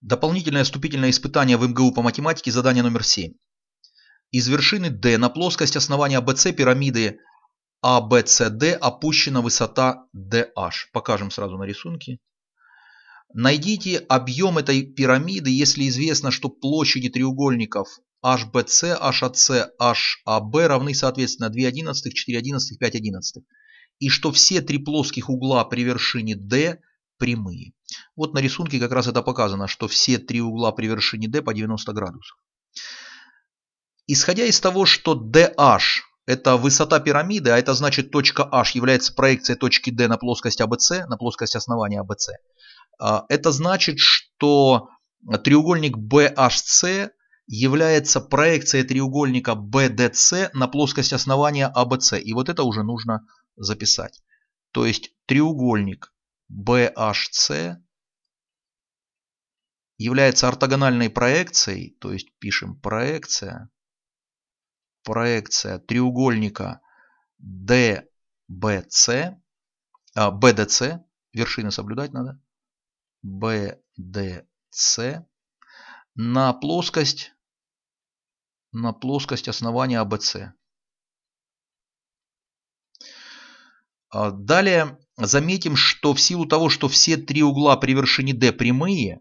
Дополнительное вступительное испытание в МГУ по математике, задание номер 7. Из вершины D на плоскость основания BC пирамиды ABCD а, опущена высота DH. Покажем сразу на рисунке. Найдите объем этой пирамиды, если известно, что площади треугольников HBC, HAC, HAB равны соответственно 2 11, 4 11, 5 11. И что все три плоских угла при вершине D прямые. Вот на рисунке как раз это показано, что все три угла при вершине D по 90 градусов. Исходя из того, что DH – это высота пирамиды, а это значит точка H является проекцией точки D на плоскость ABC, а на плоскость основания ABC, а а, это значит, что треугольник BHC является проекцией треугольника BDC на плоскость основания ABC. И вот это уже нужно записать. То есть треугольник BHC является ортогональной проекцией, то есть пишем проекция, проекция треугольника DBC, BDC, а, вершины соблюдать надо, BDC на плоскость, на плоскость основания ABC. А а, далее заметим, что в силу того, что все три угла при вершине D прямые,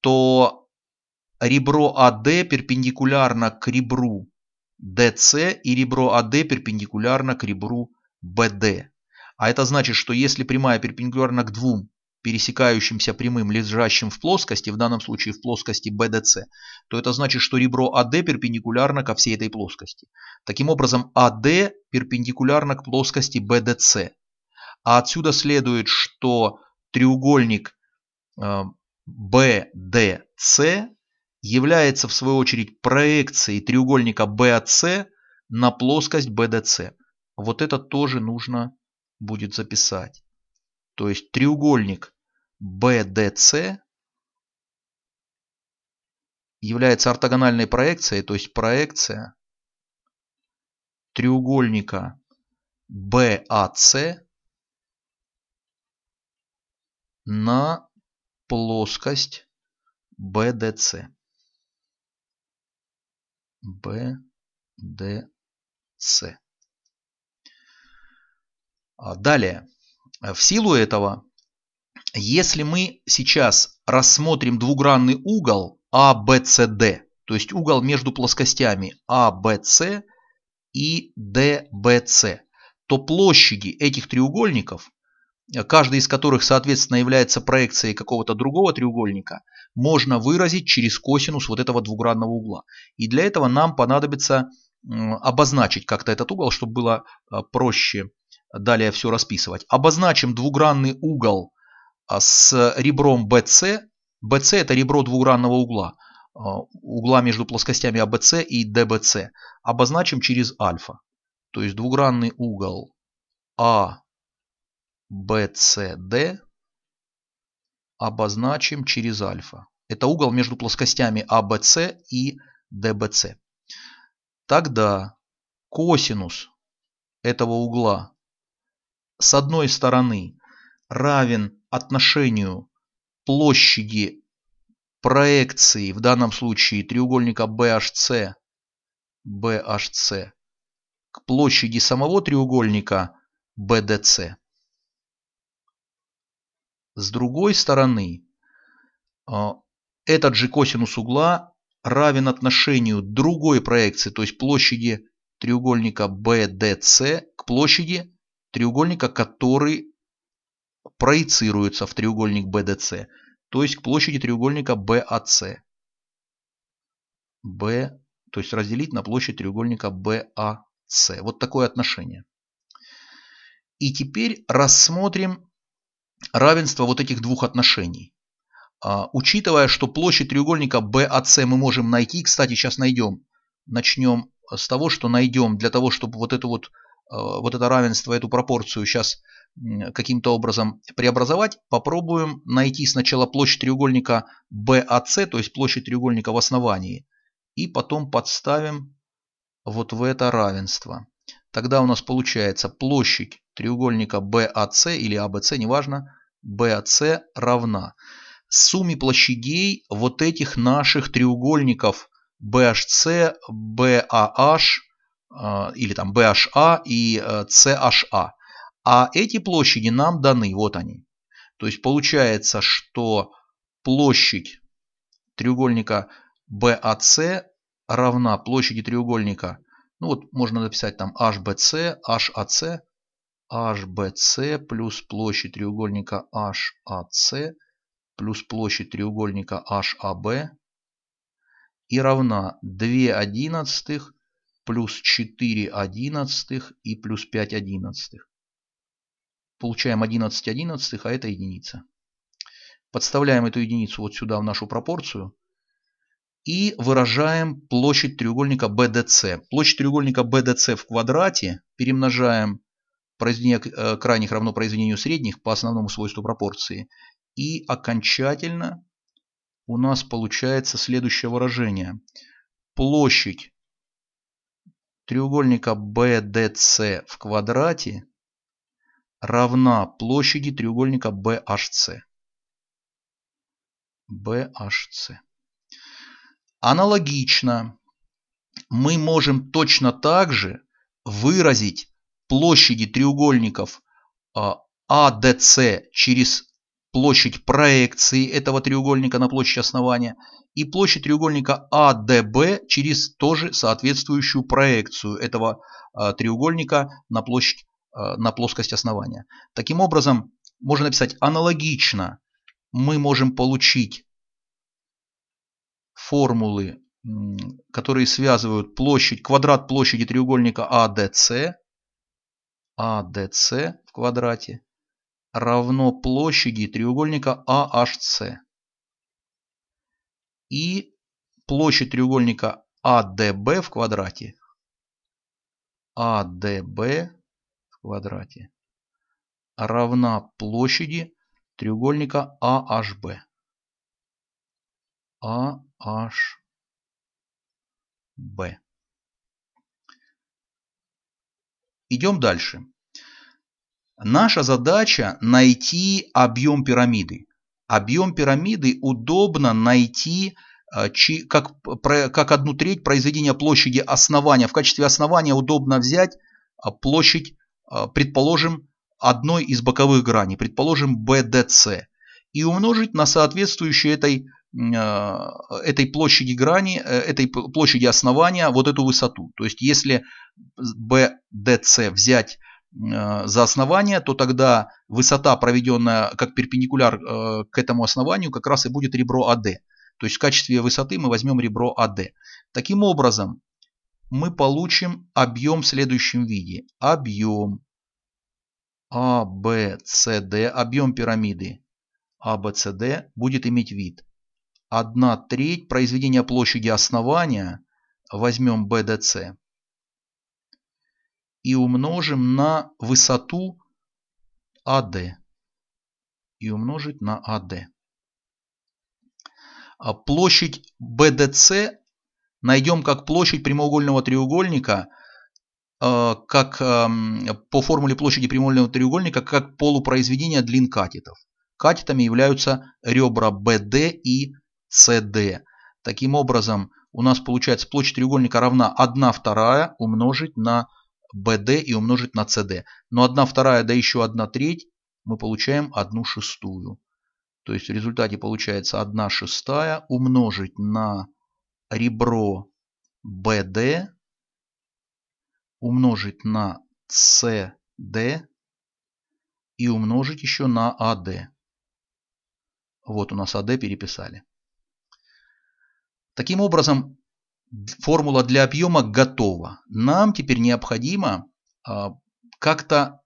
то ребро AD перпендикулярно к ребру DC и ребро AD перпендикулярно к ребру BD. А это значит, что если прямая перпендикулярна к двум пересекающимся прямым, лежащим в плоскости, в данном случае в плоскости BDC, то это значит, что ребро AD перпендикулярно ко всей этой плоскости. Таким образом, AD перпендикулярно к плоскости BDC. А отсюда следует, что треугольник э, BDC является в свою очередь проекцией треугольника BAC на плоскость BDC. Вот это тоже нужно будет записать. То есть треугольник BDC является ортогональной проекцией, то есть проекция треугольника BAC а на плоскость BDC. BDC. А, далее. Э, в силу этого, если мы сейчас рассмотрим двугранный угол ABCD, а то есть угол между плоскостями ABC а и DBC, то площади этих треугольников каждый из которых, соответственно, является проекцией какого-то другого треугольника, можно выразить через косинус вот этого двугранного угла. И для этого нам понадобится обозначить как-то этот угол, чтобы было э, проще далее все расписывать. Обозначим двугранный угол а, с ребром BC. BC это ребро двугранного угла, э, угла между плоскостями ABC и DBC. Обозначим через альфа. То есть двугранный угол А BCD обозначим через альфа. Это угол между плоскостями ABC а и DBC. Тогда косинус этого угла с одной стороны равен отношению площади проекции, в данном случае треугольника BHC, BHC к площади самого треугольника BDC. С другой стороны, а, этот же косинус угла равен отношению другой проекции, то есть площади треугольника BDC к площади треугольника, который проецируется в треугольник BDC, то есть к площади треугольника BAC. B, то есть разделить на площадь треугольника BAC. Вот такое отношение. И теперь рассмотрим равенство вот этих двух отношений. А, учитывая, что площадь треугольника BAC мы можем найти, кстати, сейчас найдем, начнем с того, что найдем для того, чтобы вот это вот а, вот это равенство, эту пропорцию сейчас каким-то образом преобразовать, попробуем найти сначала площадь треугольника BAC, то есть площадь треугольника в основании, и потом подставим вот в это равенство. Тогда у нас получается площадь треугольника BAC или ABC, неважно, BAC равна сумме площадей вот этих наших треугольников BHC, BAH э, или там BHA и э, CHA. А эти площади нам даны, вот они. То есть получается, что площадь треугольника BAC равна площади треугольника, ну вот можно написать там HBC, HAC HBC плюс площадь треугольника HAC а плюс площадь треугольника HAB а и равна 2 одиннадцатых плюс 4 одиннадцатых и плюс 5 одиннадцатых. Получаем 11 одиннадцатых, а это единица. Подставляем эту единицу вот сюда в нашу пропорцию и выражаем площадь треугольника BDC. Площадь треугольника BDC в квадрате перемножаем произведение э, крайних равно произведению средних по основному свойству пропорции. И окончательно у нас получается следующее выражение. Площадь треугольника BDC в квадрате равна площади треугольника BHC. BHC. Аналогично мы можем точно так же выразить площади треугольников ADC а, а через площадь проекции этого треугольника на площадь основания и площадь треугольника ADB а через тоже соответствующую проекцию этого треугольника на площадь на плоскость основания. Таким образом, можно написать аналогично, мы можем получить формулы, которые связывают площадь, квадрат площади треугольника ADC АДС в квадрате равно площади треугольника AHC. А И площадь треугольника АДБ в квадрате. АДБ в квадрате равна площади треугольника AHB. А AHB. Идем дальше. Наша задача найти объем пирамиды. Объем пирамиды удобно найти э, как, как одну треть произведения площади основания. В качестве основания удобно взять э, площадь, э, предположим, одной из боковых граней, предположим, BDC, и умножить на соответствующую этой, этой площади грани, этой площади основания вот эту высоту. То есть если B DC взять э, за основание, то тогда высота, проведенная как перпендикуляр э, к этому основанию, как раз и будет ребро AD. То есть в качестве высоты мы возьмем ребро AD. Таким образом, мы получим объем в следующем виде. Объем А, объем пирамиды А, будет иметь вид. 1 треть произведения площади основания возьмем БДС и умножим на высоту AD. И умножить на AD. А площадь BDC найдем как площадь прямоугольного треугольника, э, как эм, по формуле площади прямоугольного треугольника, как полупроизведение длин катетов. Катетами являются ребра BD и CD. Таким образом, у нас получается площадь треугольника равна 1 вторая умножить на BD и умножить на CD. Но 1 вторая, да еще 1 треть, мы получаем 1 шестую. То есть в результате получается 1 шестая умножить на ребро BD умножить на CD и умножить еще на AD. А, вот у нас AD а, переписали. Таким образом, формула для объема готова. Нам теперь необходимо а, как-то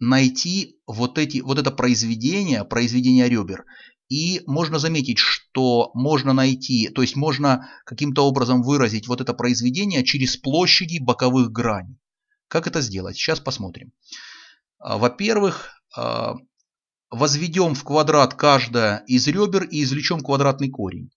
найти вот, эти, вот это произведение, произведение ребер. И можно заметить, что можно найти, то есть можно каким-то образом выразить вот это произведение через площади боковых граней. Как это сделать? Сейчас посмотрим. А, во-первых, а, возведем в квадрат каждое из ребер и извлечем квадратный корень.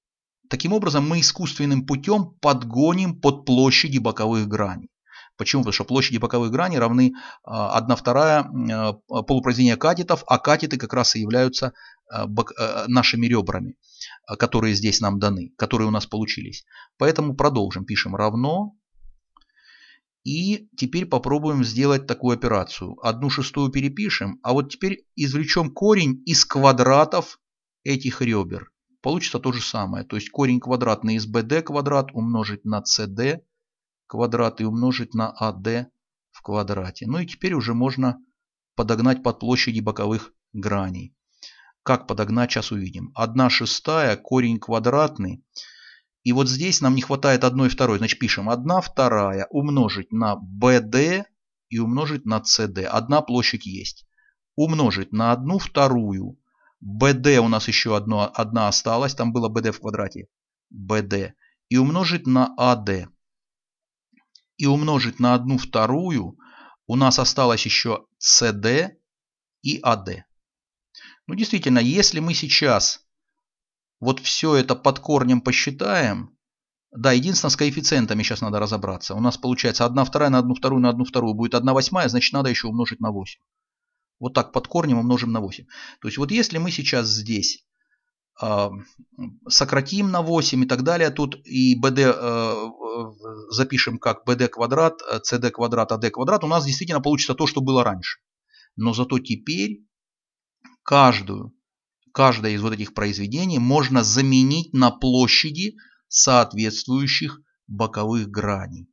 Таким образом, мы искусственным путем подгоним под площади боковых граней. Почему? Потому что площади боковых граней равны 1 а, вторая а, полупроизведения катетов, а катеты как раз и являются а, нашими ребрами, которые здесь нам даны, которые у нас получились. Поэтому продолжим. Пишем равно. И теперь попробуем сделать такую операцию. Одну шестую перепишем, а вот теперь извлечем корень из квадратов этих ребер получится то же самое. То есть корень квадратный из bd квадрат умножить на cd квадрат и умножить на ad в квадрате. Ну и теперь уже можно подогнать под площади боковых граней. Как подогнать, сейчас увидим. 1 шестая, корень квадратный. И вот здесь нам не хватает 1 второй. Значит, пишем 1 вторая умножить на bd и умножить на cd. Одна площадь есть. Умножить на 1 вторую BD у нас еще одно, одна осталась, там было BD в квадрате. BD. И умножить на AD. А и умножить на одну вторую у нас осталось еще CD и AD. А ну действительно, если мы сейчас вот все это под корнем посчитаем, да, единственное, с коэффициентами сейчас надо разобраться. У нас получается 1 вторая на 1 вторую на 1 вторую будет 1 восьмая, значит надо еще умножить на 8. Вот так под корнем умножим на 8. То есть вот если мы сейчас здесь а, сократим на 8 и так далее, тут и bd э, запишем как bd квадрат, cd э, квадрат, ad квадрат, у нас действительно получится то, что было раньше. Но зато теперь каждую, каждое из вот этих произведений можно заменить на площади соответствующих боковых граней.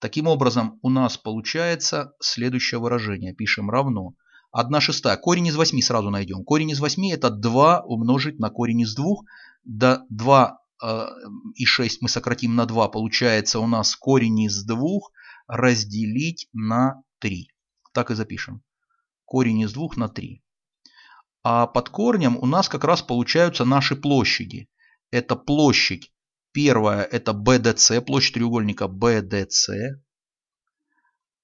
Таким образом, у нас получается следующее выражение. Пишем равно 1 шестая. Корень из 8 сразу найдем. Корень из 8 это 2 умножить на корень из 2. До 2 э, и 6 мы сократим на 2. Получается у нас корень из 2 разделить на 3. Так и запишем. Корень из 2 на 3. А под корнем у нас как раз получаются наши площади. Это площадь. Первая это BDC, площадь треугольника BDC.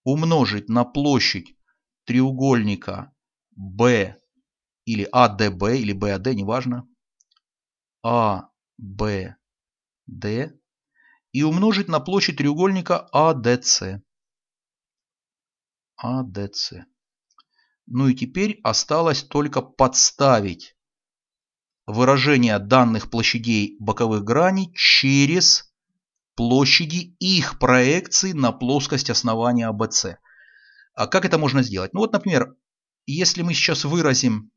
Умножить на площадь треугольника B или ADB а или БАД, неважно, АБД и умножить на площадь треугольника ADC а ADC а Ну и теперь осталось только подставить выражение данных площадей боковых граней через площади их проекций на плоскость основания ABC а как это можно сделать? Ну вот, например, если мы сейчас выразим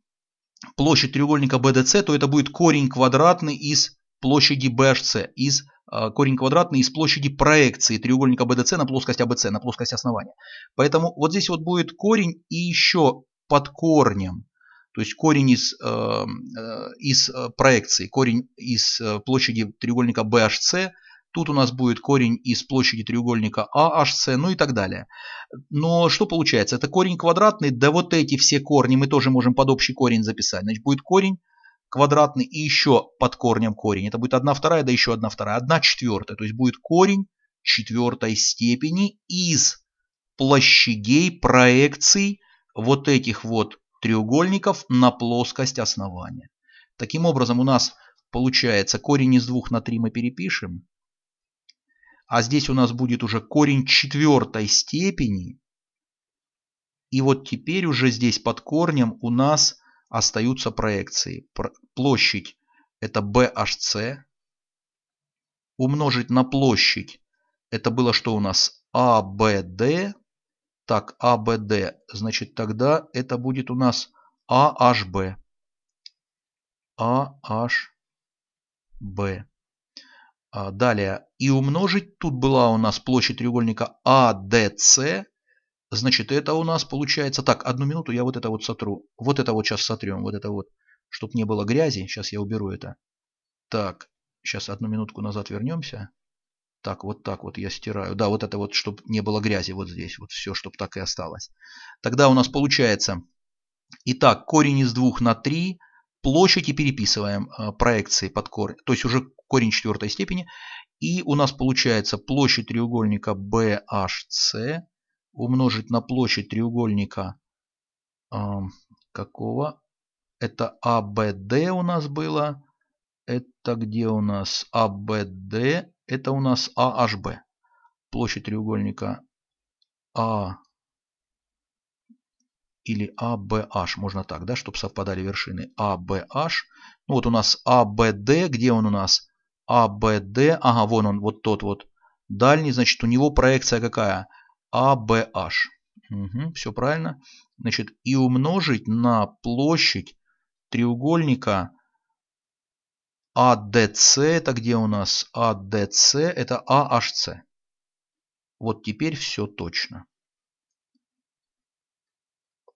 площадь треугольника BDC, то это будет корень квадратный из площади BHC, из а, корень квадратный из площади проекции треугольника BDC на плоскость ABC, а на плоскость основания. Поэтому вот здесь вот будет корень и еще под корнем, то есть корень из, э, э, из э, проекции, корень из площади треугольника BHC – Тут у нас будет корень из площади треугольника AHC, а ну и так далее. Но что получается? Это корень квадратный, да вот эти все корни мы тоже можем под общий корень записать. Значит, будет корень квадратный и еще под корнем корень. Это будет 1 вторая, да еще 1 вторая, 1 четвертая. То есть будет корень четвертой степени из площадей проекций вот этих вот треугольников на плоскость основания. Таким образом у нас получается корень из 2 на 3 мы перепишем а здесь у нас будет уже корень четвертой степени. И вот теперь уже здесь под корнем у нас остаются проекции. Площадь это BHC. Умножить на площадь это было что у нас? ABD. Так, ABD. Значит тогда это будет у нас AHB. AHB. А, далее, и умножить, тут была у нас площадь треугольника ADC, а значит это у нас получается, так, одну минуту я вот это вот сотру, вот это вот сейчас сотрем, вот это вот, чтобы не было грязи, сейчас я уберу это. Так, сейчас одну минутку назад вернемся. Так, вот так вот я стираю. Да, вот это вот, чтобы не было грязи вот здесь. Вот все, чтобы так и осталось. Тогда у нас получается, итак, корень из 2 на 3, площадь и переписываем а, проекции под корень. То есть уже корень четвертой степени. И у нас получается площадь треугольника BHC умножить на площадь треугольника э, какого? Это ABD у нас было. Это где у нас ABD? Это у нас AHB. Площадь треугольника A а или ABH. А можно так, да, чтобы совпадали вершины ABH. Ну вот у нас ABD, где он у нас? АБД, ага, вон он, вот тот вот дальний, значит, у него проекция какая? ABH. Угу, все правильно. Значит, и умножить на площадь треугольника АДС, это где у нас АДС это AHC. А, вот теперь все точно.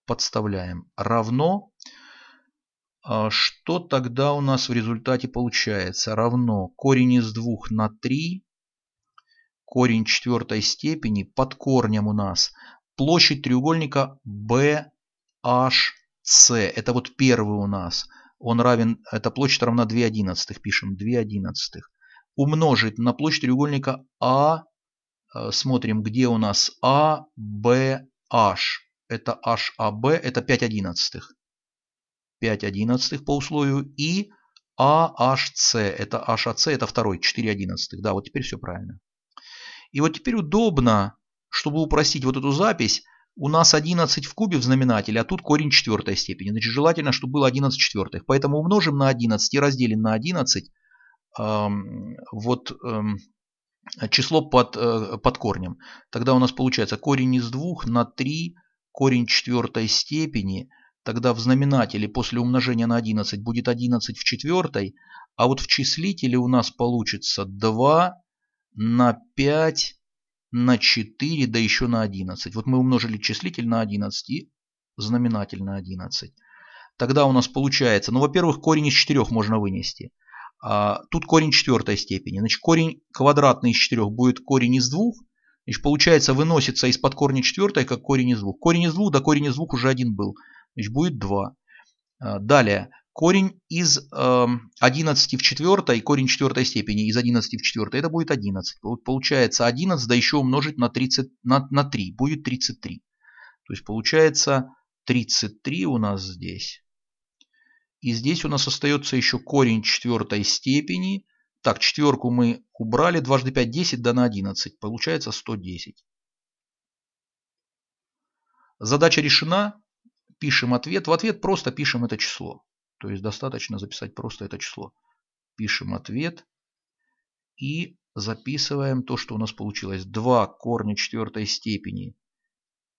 Подставляем. Равно а что тогда у нас в результате получается? Равно корень из 2 на 3, корень четвертой степени под корнем у нас площадь треугольника BHC. Это вот первый у нас. Он равен, эта площадь равна 2 одиннадцатых, пишем 2 одиннадцатых. Умножить на площадь треугольника А, э, смотрим, где у нас А, Б, H. Это HAB, а это 5 одиннадцатых. 5 одиннадцатых по условию и AHC. А это HAC, а это второй, 4 одиннадцатых. Да, вот теперь все правильно. И вот теперь удобно, чтобы упростить вот эту запись, у нас 11 в кубе в знаменателе, а тут корень четвертой степени. Значит, желательно, чтобы было 11 четвертых. Поэтому умножим на 11 и разделим на 11 эм, вот эм, число под, э, под корнем. Тогда у нас получается корень из 2 на 3 корень четвертой степени – Тогда в знаменателе после умножения на 11 будет 11 в четвертой, а вот в числителе у нас получится 2 на 5 на 4, да еще на 11. Вот мы умножили числитель на 11 и знаменатель на 11. Тогда у нас получается, ну, во-первых, корень из 4 можно вынести. А, тут корень четвертой степени. Значит, корень квадратный из 4 будет корень из 2. Значит, получается, выносится из-под корня четвертой, как корень из 2. Корень из 2, да корень из 2 уже один был. Значит, будет 2. Э, далее, корень из 11 эм, в 4, корень 4 степени из 11 в 4, это будет 11. Получается 11, да еще умножить на, 30, на, на 3, будет 33. То есть получается 33 у нас здесь. И здесь у нас остается еще корень четвертой степени. Так, четверку мы убрали. Дважды 5 – 10, да на 11. Получается 110. Задача решена пишем ответ. В ответ просто пишем это число. То есть достаточно записать просто это число. Пишем ответ и записываем то, что у нас получилось. 2 корня четвертой степени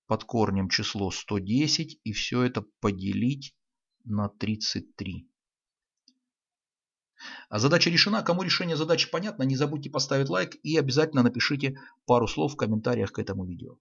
под корнем число 110 и все это поделить на 33. А задача решена. Кому решение задачи понятно, не забудьте поставить лайк и обязательно напишите пару слов в комментариях к этому видео.